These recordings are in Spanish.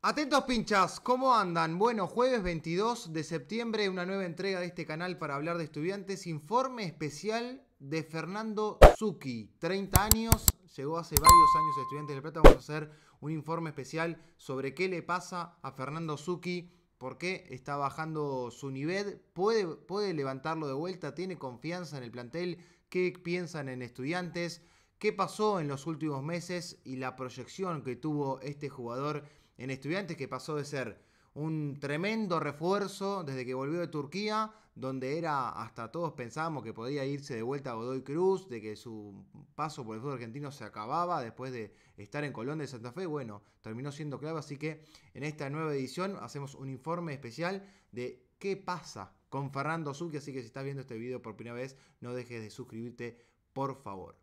Atentos pinchas, ¿cómo andan? Bueno, jueves 22 de septiembre, una nueva entrega de este canal para hablar de estudiantes. Informe especial de Fernando Zucchi, 30 años, llegó hace varios años a Estudiantes de Plata. Vamos a hacer un informe especial sobre qué le pasa a Fernando Zucchi, por qué está bajando su nivel, puede, puede levantarlo de vuelta, tiene confianza en el plantel, qué piensan en estudiantes, qué pasó en los últimos meses y la proyección que tuvo este jugador en Estudiantes, que pasó de ser un tremendo refuerzo desde que volvió de Turquía, donde era hasta todos pensábamos que podía irse de vuelta a Godoy Cruz, de que su paso por el fútbol argentino se acababa después de estar en Colón de Santa Fe. Bueno, terminó siendo clave, así que en esta nueva edición hacemos un informe especial de qué pasa con Fernando Zucchi, así que si estás viendo este video por primera vez, no dejes de suscribirte, por favor.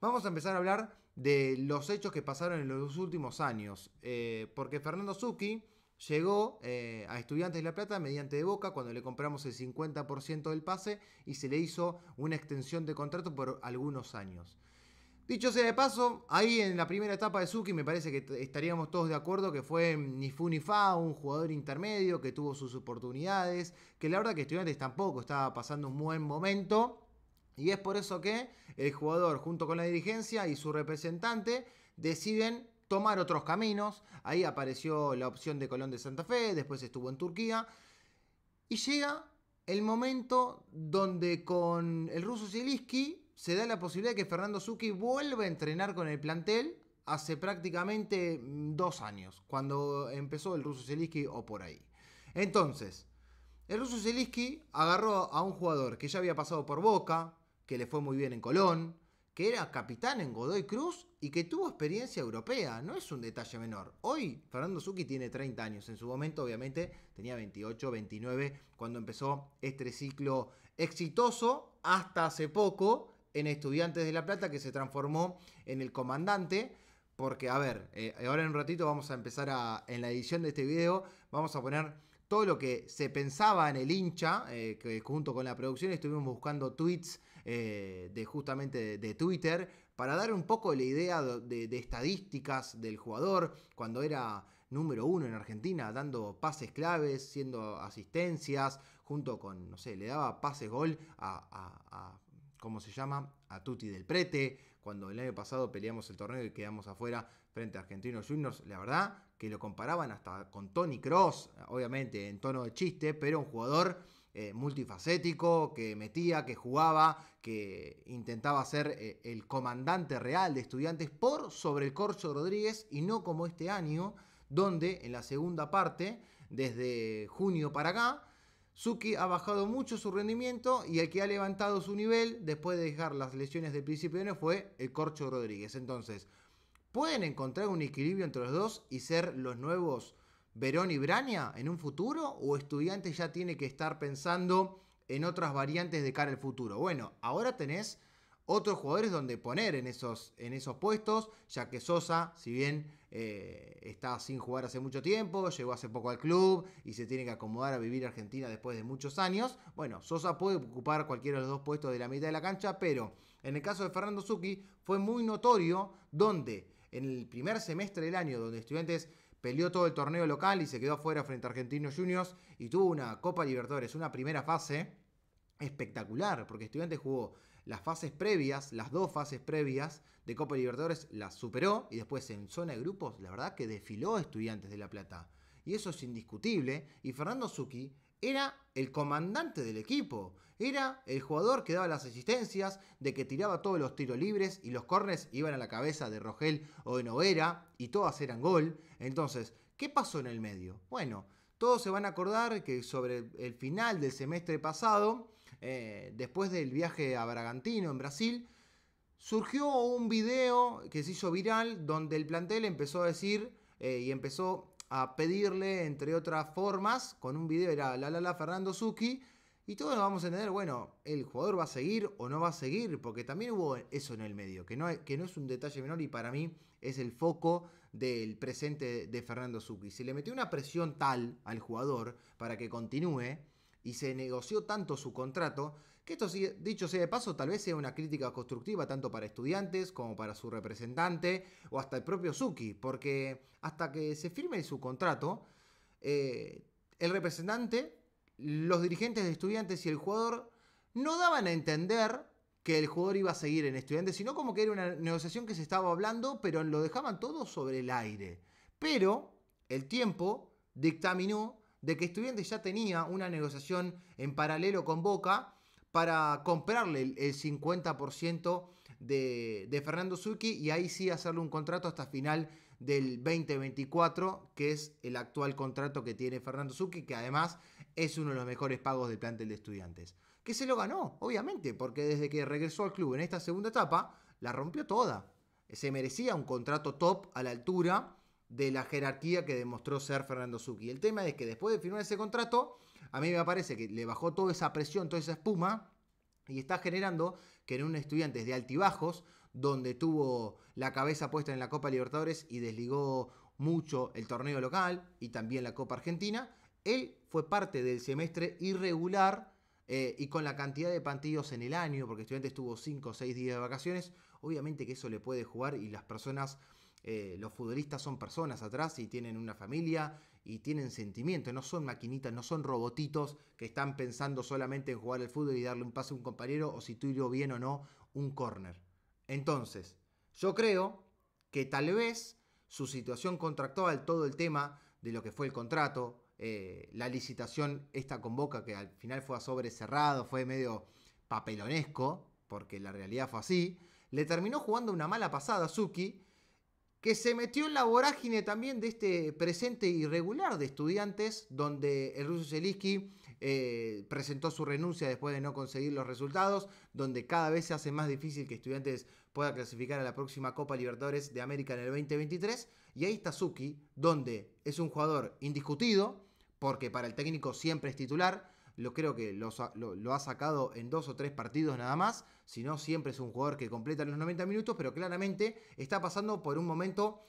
Vamos a empezar a hablar de los hechos que pasaron en los últimos años. Eh, porque Fernando Zucchi llegó eh, a Estudiantes de La Plata mediante de Boca cuando le compramos el 50% del pase y se le hizo una extensión de contrato por algunos años. Dicho sea de paso, ahí en la primera etapa de Suki me parece que estaríamos todos de acuerdo que fue ni fu ni fa, un jugador intermedio que tuvo sus oportunidades, que la verdad que Estudiantes tampoco estaba pasando un buen momento y es por eso que el jugador, junto con la dirigencia y su representante, deciden tomar otros caminos. Ahí apareció la opción de Colón de Santa Fe, después estuvo en Turquía. Y llega el momento donde con el ruso siliski se da la posibilidad de que Fernando Zucchi vuelva a entrenar con el plantel hace prácticamente mm, dos años, cuando empezó el ruso Zielinski o por ahí. Entonces, el ruso siliski agarró a un jugador que ya había pasado por Boca, que le fue muy bien en Colón, que era capitán en Godoy Cruz y que tuvo experiencia europea. No es un detalle menor. Hoy Fernando Zucchi tiene 30 años. En su momento, obviamente, tenía 28, 29 cuando empezó este ciclo exitoso hasta hace poco en Estudiantes de La Plata que se transformó en el comandante. Porque, a ver, eh, ahora en un ratito vamos a empezar a, en la edición de este video, vamos a poner todo lo que se pensaba en el hincha, eh, que junto con la producción estuvimos buscando tweets eh, de justamente de, Twitter para dar un poco la idea de, estadísticas del jugador cuando era número uno en Argentina, dando pases claves, siendo asistencias, junto con, no sé, le daba pases gol a, ¿cómo se llama? A Tuti del Prete, cuando el año pasado peleamos el torneo y quedamos afuera frente a Argentinos Juniors, la verdad que lo comparaban hasta con Tony Cross, obviamente en tono de chiste, pero un jugador eh, multifacético, que metía, que jugaba, que intentaba ser eh, el comandante real de estudiantes por sobre el Corcho Rodríguez y no como este año, donde en la segunda parte, desde junio para acá, Suki ha bajado mucho su rendimiento y el que ha levantado su nivel después de dejar las lesiones del principio de año fue el Corcho Rodríguez. Entonces, pueden encontrar un equilibrio entre los dos y ser los nuevos Verón y Brania en un futuro o estudiantes ya tiene que estar pensando en otras variantes de cara al futuro? Bueno, ahora tenés otros jugadores donde poner en esos, en esos puestos, ya que Sosa, si bien eh, está sin jugar hace mucho tiempo, llegó hace poco al club y se tiene que acomodar a vivir Argentina después de muchos años, bueno, Sosa puede ocupar cualquiera de los dos puestos de la mitad de la cancha, pero en el caso de Fernando Zucchi fue muy notorio donde en el primer semestre del año, donde estudiantes peleó todo el torneo local y se quedó afuera frente a Argentinos Juniors y tuvo una Copa Libertadores, una primera fase espectacular, porque Estudiantes jugó las fases previas, las dos fases previas de Copa Libertadores, las superó y después en zona de grupos, la verdad que desfiló Estudiantes de La Plata. Y eso es indiscutible. Y Fernando Zucchi era el comandante del equipo, era el jugador que daba las asistencias, de que tiraba todos los tiros libres y los cornes iban a la cabeza de Rogel o de Novera y todas eran gol. Entonces, ¿qué pasó en el medio? Bueno, todos se van a acordar que sobre el final del semestre pasado, eh, después del viaje a Bragantino en Brasil, surgió un video que se hizo viral donde el plantel empezó a decir eh, y empezó a pedirle, entre otras formas, con un video era la la la Fernando Zucchi, Y todos nos vamos a entender, bueno, el jugador va a seguir o no va a seguir, porque también hubo eso en el medio, que no, que no es un detalle menor y para mí es el foco del presente de Fernando Zucchi. Si le metió una presión tal al jugador para que continúe, y se negoció tanto su contrato, que esto, dicho sea de paso, tal vez sea una crítica constructiva tanto para estudiantes como para su representante o hasta el propio Suki, porque hasta que se firme su contrato, eh, el representante, los dirigentes de estudiantes y el jugador no daban a entender que el jugador iba a seguir en estudiantes, sino como que era una negociación que se estaba hablando, pero lo dejaban todo sobre el aire. Pero el tiempo dictaminó de que Estudiantes ya tenía una negociación en paralelo con Boca para comprarle el 50% de, Fernando Zucchi y ahí sí hacerle un contrato hasta final del 2024, que es el actual contrato que tiene Fernando Zucchi, que además es uno de los mejores pagos del plantel de estudiantes. Que se lo ganó, obviamente, porque desde que regresó al club en esta segunda etapa, la rompió toda. Se merecía un contrato top a la altura de la jerarquía que demostró ser Fernando Zucchi. El tema es que después de firmar ese contrato, a mí me parece que le bajó toda esa presión, toda esa espuma, y está generando que en un estudiante de altibajos, donde tuvo la cabeza puesta en la Copa Libertadores y desligó mucho el torneo local y también la Copa Argentina, él fue parte del semestre irregular eh, y con la cantidad de pantillos en el año, porque estudiante estuvo 5 o 6 días de vacaciones, obviamente que eso le puede jugar y las personas eh, los futbolistas son personas atrás y tienen una familia y tienen sentimientos, no son maquinitas, no son robotitos que están pensando solamente en jugar al fútbol y darle un pase a un compañero o si tiró bien o no un córner. Entonces, yo creo que tal vez su situación contractual, todo el tema de lo que fue el contrato, eh, la licitación esta convoca que al final fue a sobre cerrado, fue medio papelonesco, porque la realidad fue así, le terminó jugando una mala pasada a Suki que se metió en la vorágine también de este presente irregular de estudiantes, donde el ruso Zelinsky eh, presentó su renuncia después de no conseguir los resultados, donde cada vez se hace más difícil que estudiantes pueda clasificar a la próxima Copa Libertadores de América en el 2023. Y ahí está Suki, donde es un jugador indiscutido, porque para el técnico siempre es titular, lo creo que lo, ha sacado en dos o tres partidos nada más, sino siempre es un jugador que completa los 90 minutos, pero claramente está pasando por un momento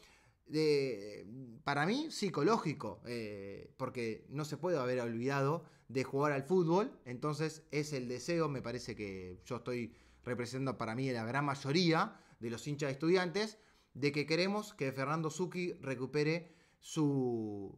de, para mí, psicológico, eh, porque no se puede haber olvidado de jugar al fútbol, entonces es el deseo, me parece que yo estoy representando para mí la gran mayoría de los hinchas de estudiantes, de que queremos que Fernando Zucchi recupere su,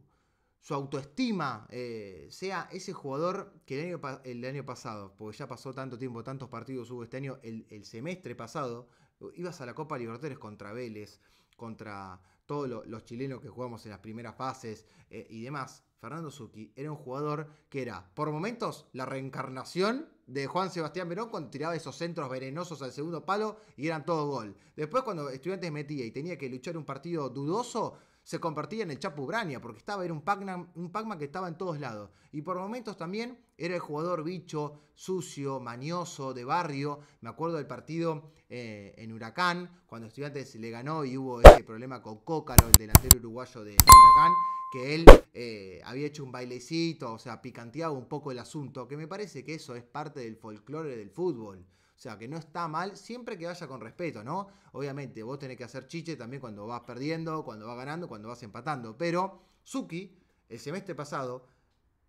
su autoestima eh, sea ese jugador que el año, el año, pasado, porque ya pasó tanto tiempo, tantos partidos hubo este año, el, semestre pasado, ibas a la Copa Libertadores contra Vélez, contra todos los chilenos que jugamos en las primeras fases eh, y demás. Fernando Zucchi era un jugador que era, por momentos, la reencarnación de Juan Sebastián Verón cuando tiraba esos centros venenosos al segundo palo y eran todo gol. Después, cuando Estudiantes metía y tenía que luchar un partido dudoso, se convertía en el Chapu Brania, porque estaba, era un pac un que estaba en todos lados. Y por momentos también era el jugador bicho, sucio, mañoso, de barrio. Me acuerdo del partido eh, en Huracán, cuando Estudiantes le ganó y hubo ese problema con Cócaro, el delantero uruguayo de Huracán que él eh, había hecho un bailecito, o sea, picanteaba un poco el asunto, que me parece que eso es parte del folclore del fútbol. O sea, que no está mal, siempre que vaya con respeto, ¿no? Obviamente, vos tenés que hacer chiche también cuando vas perdiendo, cuando vas ganando, cuando vas empatando. Pero Suki, el semestre pasado,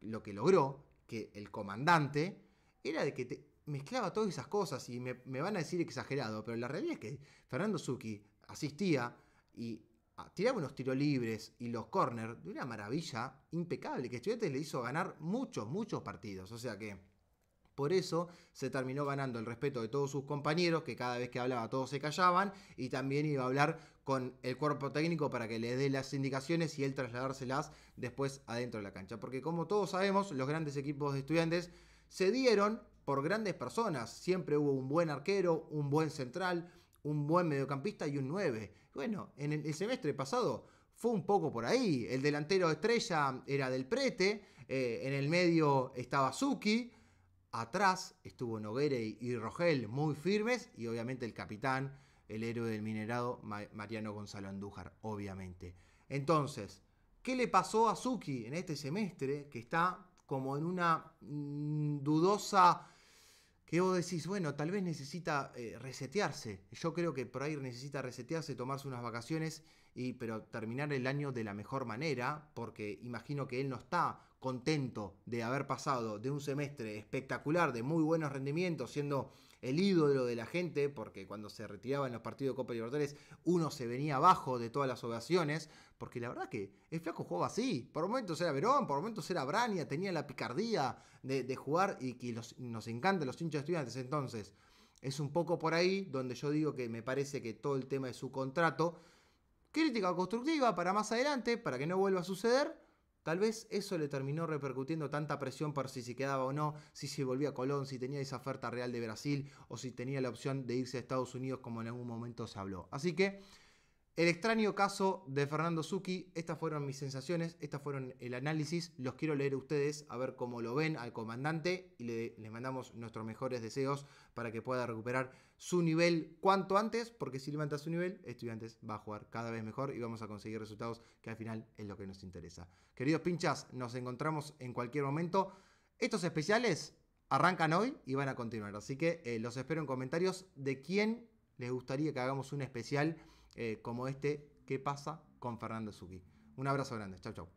lo que logró, que el comandante, era de que te mezclaba todas esas cosas y me, van a decir exagerado, pero la realidad es que Fernando Suki asistía y ah, tiraba unos tiros libres y los corners de una maravilla impecable, que Estudiantes le hizo ganar muchos, muchos partidos. O sea que por eso se terminó ganando el respeto de todos sus compañeros, que cada vez que hablaba todos se callaban, y también iba a hablar con el cuerpo técnico para que le dé las indicaciones y él trasladárselas después adentro de la cancha. Porque como todos sabemos, los grandes equipos de estudiantes se dieron por grandes personas. Siempre hubo un buen arquero, un buen central, un buen mediocampista y un 9. Bueno, en el semestre pasado fue un poco por ahí. El delantero estrella era del Prete, eh, en el medio estaba Suki, Atrás estuvo Noguere y Rogel muy firmes y obviamente el capitán, el héroe del minerado, Mariano Gonzalo Andújar, obviamente. Entonces, ¿qué le pasó a Suki en este semestre que está como en una mm, dudosa que vos decís, bueno, tal vez necesita eh, resetearse. Yo creo que por ahí necesita resetearse, tomarse unas vacaciones, y, pero terminar el año de la mejor manera, porque imagino que él no está contento de haber pasado de un semestre espectacular, de muy buenos rendimientos, siendo el ídolo de la gente, porque cuando se retiraba en los partidos de Copa Libertadores, uno se venía abajo de todas las ovaciones, porque la verdad que el flaco jugaba así. Por momentos era Verón, por momentos era Brania, tenía la picardía de, jugar y que nos encantan los hinchas estudiantes. Entonces, es un poco por ahí donde yo digo que me parece que todo el tema de su contrato, crítica constructiva para más adelante, para que no vuelva a suceder Tal vez eso le terminó repercutiendo tanta presión por si se quedaba o no, si se volvía a Colón, si tenía esa oferta real de Brasil o si tenía la opción de irse a Estados Unidos como en algún momento se habló. Así que el extraño caso de Fernando Zucchi, estas fueron mis sensaciones, estas fueron el análisis, los quiero leer a ustedes a ver cómo lo ven al comandante y le, les mandamos nuestros mejores deseos para que pueda recuperar su nivel cuanto antes, porque si levanta su nivel, estudiantes va a jugar cada vez mejor y vamos a conseguir resultados que al final es lo que nos interesa. Queridos pinchas, nos encontramos en cualquier momento. Estos especiales arrancan hoy y van a continuar, así que eh, los espero en comentarios de quién les gustaría que hagamos un especial eh, como este, ¿qué pasa con Fernando Zucchi? Un abrazo grande, chau chau.